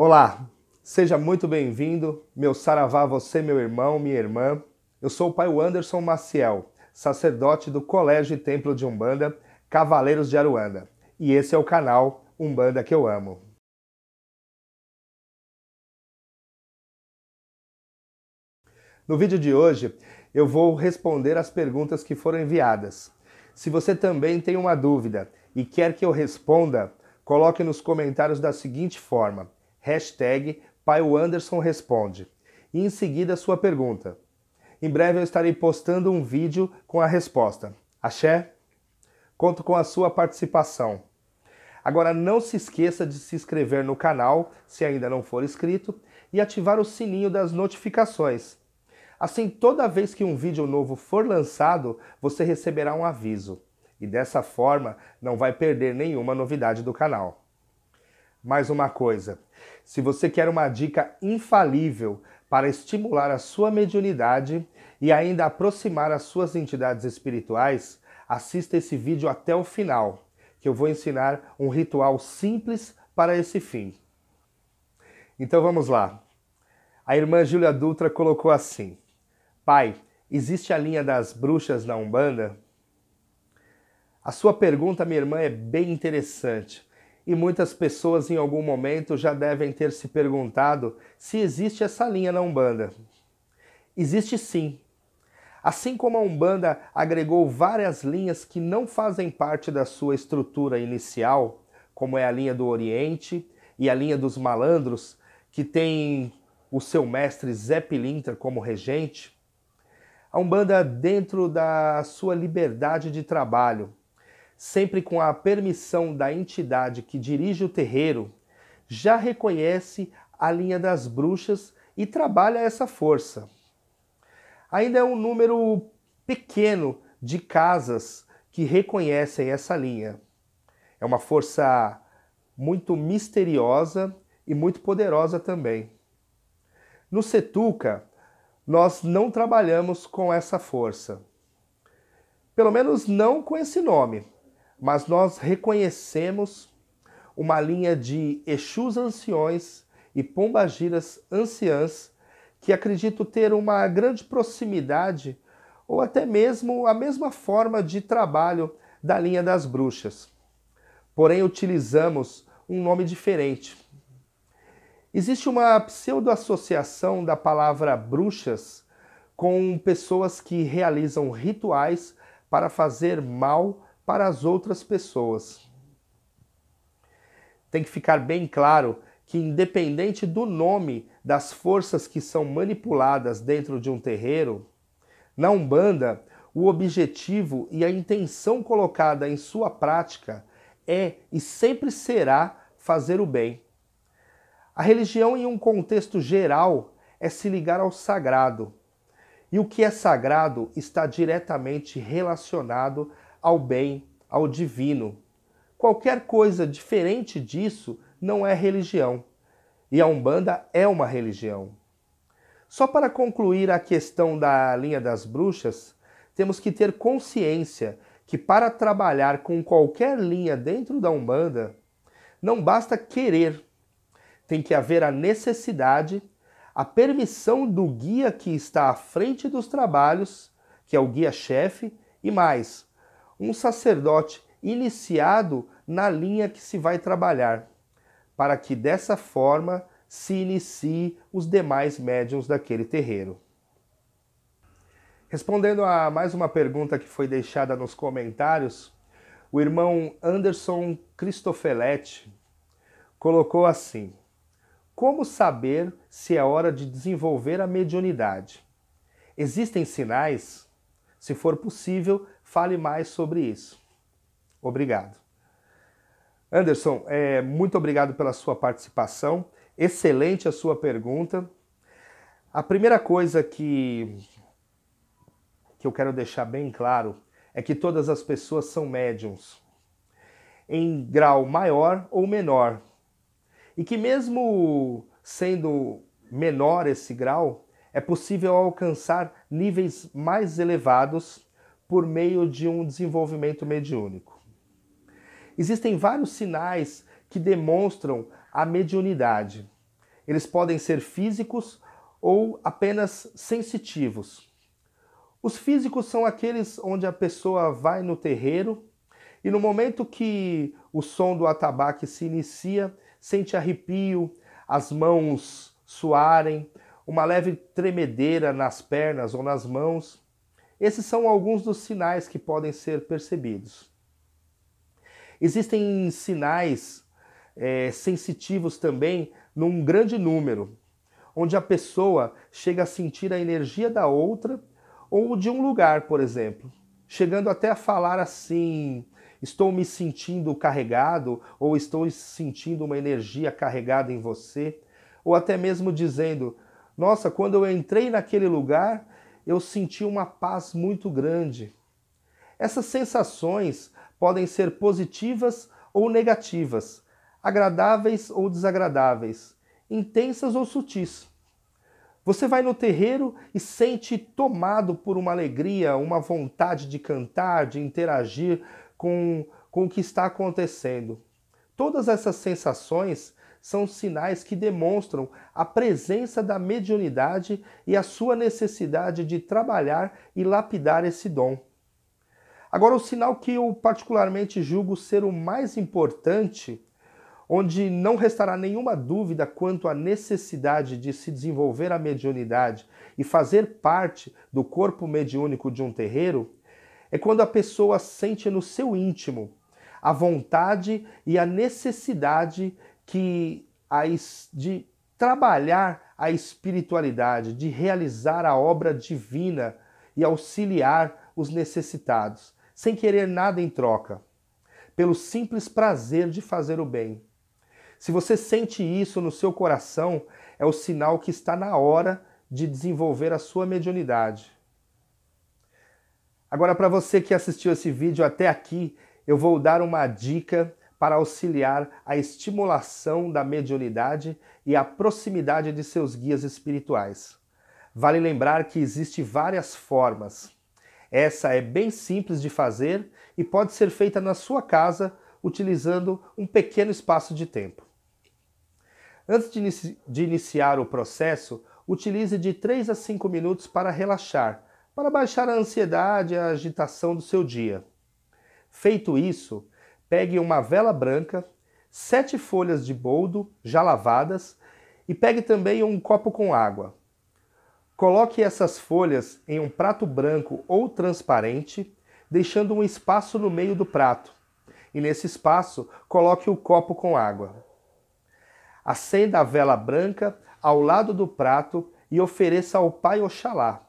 Olá, seja muito bem-vindo, meu saravá, você, meu irmão, minha irmã. Eu sou o pai Anderson Maciel, sacerdote do Colégio e Templo de Umbanda, Cavaleiros de Aruanda. E esse é o canal Umbanda que eu amo. No vídeo de hoje, eu vou responder as perguntas que foram enviadas. Se você também tem uma dúvida e quer que eu responda, coloque nos comentários da seguinte forma: hashtag responde e em seguida sua pergunta. Em breve eu estarei postando um vídeo com a resposta. Axé? Conto com a sua participação. Agora não se esqueça de se inscrever no canal, se ainda não for inscrito, e ativar o sininho das notificações. Assim, toda vez que um vídeo novo for lançado, você receberá um aviso. E dessa forma, não vai perder nenhuma novidade do canal mais uma coisa. Se você quer uma dica infalível para estimular a sua mediunidade e ainda aproximar as suas entidades espirituais, assista esse vídeo até o final, que eu vou ensinar um ritual simples para esse fim. Então vamos lá. A irmã Júlia Dutra colocou assim: Pai, existe a linha das bruxas na Umbanda? A sua pergunta, minha irmã, é bem interessante e muitas pessoas em algum momento já devem ter se perguntado se existe essa linha na Umbanda. Existe sim. Assim como a Umbanda agregou várias linhas que não fazem parte da sua estrutura inicial, como é a linha do Oriente e a linha dos malandros, que tem o seu mestre Zé Pilintra como regente, a Umbanda, dentro da sua liberdade de trabalho, sempre com a permissão da entidade que dirige o terreiro, já reconhece a linha das bruxas e trabalha essa força. Ainda é um número pequeno de casas que reconhecem essa linha. É uma força muito misteriosa e muito poderosa também. No Setuca, nós não trabalhamos com essa força. Pelo menos não com esse nome mas nós reconhecemos uma linha de Exus anciões e pombagiras anciãs que acredito ter uma grande proximidade ou até mesmo a mesma forma de trabalho da linha das bruxas. Porém, utilizamos um nome diferente. Existe uma pseudo-associação da palavra bruxas com pessoas que realizam rituais para fazer mal para as outras pessoas. Tem que ficar bem claro que, independente do nome das forças que são manipuladas dentro de um terreiro, na Umbanda, o objetivo e a intenção colocada em sua prática é e sempre será fazer o bem. A religião, em um contexto geral, é se ligar ao sagrado. E o que é sagrado está diretamente relacionado ao bem, ao divino. Qualquer coisa diferente disso não é religião. E a Umbanda é uma religião. Só para concluir a questão da linha das bruxas, temos que ter consciência que para trabalhar com qualquer linha dentro da Umbanda, não basta querer, tem que haver a necessidade, a permissão do guia que está à frente dos trabalhos, que é o guia-chefe, e mais, um sacerdote iniciado na linha que se vai trabalhar, para que dessa forma se inicie os demais médiums daquele terreiro. Respondendo a mais uma pergunta que foi deixada nos comentários, o irmão Anderson Cristofeletti colocou assim: Como saber se é hora de desenvolver a mediunidade? Existem sinais? Se for possível, fale mais sobre isso. Obrigado. Anderson, é, muito obrigado pela sua participação. Excelente a sua pergunta. A primeira coisa que, que eu quero deixar bem claro é que todas as pessoas são médiums, em grau maior ou menor. E que, mesmo sendo menor esse grau, é possível alcançar níveis mais elevados por meio de um desenvolvimento mediúnico. Existem vários sinais que demonstram a mediunidade. Eles podem ser físicos ou apenas sensitivos. Os físicos são aqueles onde a pessoa vai no terreiro e no momento que o som do atabaque se inicia, sente arrepio, as mãos suarem, uma leve tremedeira nas pernas ou nas mãos. Esses são alguns dos sinais que podem ser percebidos. Existem sinais é, sensitivos também num grande número, onde a pessoa chega a sentir a energia da outra ou de um lugar, por exemplo, chegando até a falar assim: estou me sentindo carregado ou estou sentindo uma energia carregada em você, ou até mesmo dizendo: nossa, quando eu entrei naquele lugar, eu senti uma paz muito grande. Essas sensações podem ser positivas ou negativas, agradáveis ou desagradáveis, intensas ou sutis. Você vai no terreiro e sente tomado por uma alegria, uma vontade de cantar, de interagir com, com o que está acontecendo. Todas essas sensações são sinais que demonstram a presença da mediunidade e a sua necessidade de trabalhar e lapidar esse dom. Agora, o sinal que eu particularmente julgo ser o mais importante, onde não restará nenhuma dúvida quanto à necessidade de se desenvolver a mediunidade e fazer parte do corpo mediúnico de um terreiro, é quando a pessoa sente no seu íntimo a vontade e a necessidade que a, de trabalhar a espiritualidade, de realizar a obra divina e auxiliar os necessitados, sem querer nada em troca, pelo simples prazer de fazer o bem. Se você sente isso no seu coração, é o sinal que está na hora de desenvolver a sua mediunidade. Agora, para você que assistiu esse vídeo até aqui, eu vou dar uma dica para auxiliar a estimulação da mediunidade e a proximidade de seus guias espirituais. Vale lembrar que existe várias formas. Essa é bem simples de fazer e pode ser feita na sua casa utilizando um pequeno espaço de tempo. Antes de, inici de iniciar o processo, utilize de 3 a 5 minutos para relaxar, para baixar a ansiedade e a agitação do seu dia. Feito isso, Pegue uma vela branca, sete folhas de boldo já lavadas e pegue também um copo com água. Coloque essas folhas em um prato branco ou transparente, deixando um espaço no meio do prato. E nesse espaço, coloque o copo com água. Acenda a vela branca ao lado do prato e ofereça ao Pai Oxalá,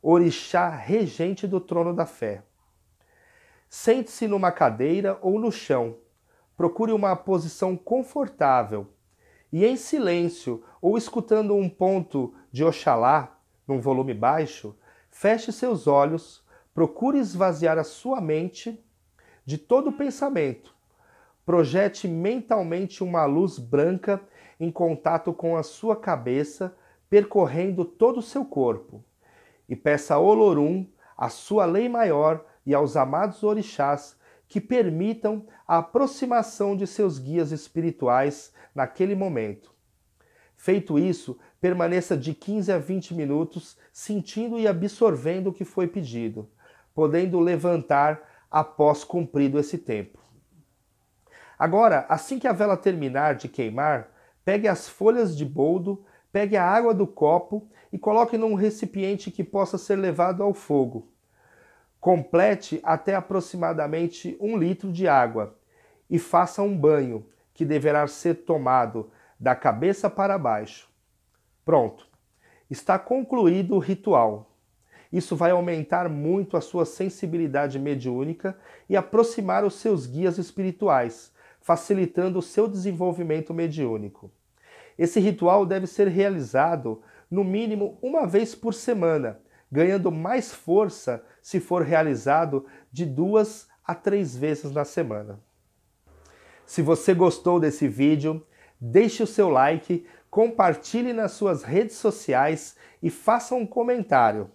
orixá regente do trono da fé. Sente-se numa cadeira ou no chão. Procure uma posição confortável. E em silêncio ou escutando um ponto de Oxalá, num volume baixo, feche seus olhos, procure esvaziar a sua mente de todo pensamento. Projete mentalmente uma luz branca em contato com a sua cabeça, percorrendo todo o seu corpo. E peça a Olorum, a sua lei maior, e aos amados orixás que permitam a aproximação de seus guias espirituais naquele momento. Feito isso, permaneça de 15 a 20 minutos sentindo e absorvendo o que foi pedido, podendo levantar após cumprido esse tempo. Agora, assim que a vela terminar de queimar, pegue as folhas de boldo, pegue a água do copo e coloque num recipiente que possa ser levado ao fogo. Complete até aproximadamente um litro de água e faça um banho, que deverá ser tomado da cabeça para baixo. Pronto, está concluído o ritual. Isso vai aumentar muito a sua sensibilidade mediúnica e aproximar os seus guias espirituais, facilitando o seu desenvolvimento mediúnico. Esse ritual deve ser realizado no mínimo uma vez por semana ganhando mais força se for realizado de duas a três vezes na semana. Se você gostou desse vídeo, deixe o seu like, compartilhe nas suas redes sociais e faça um comentário.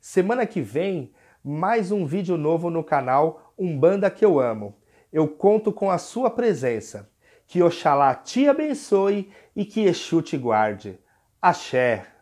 Semana que vem, mais um vídeo novo no canal Umbanda que eu amo. Eu conto com a sua presença. Que Oxalá te abençoe e que Exu te guarde. Axé!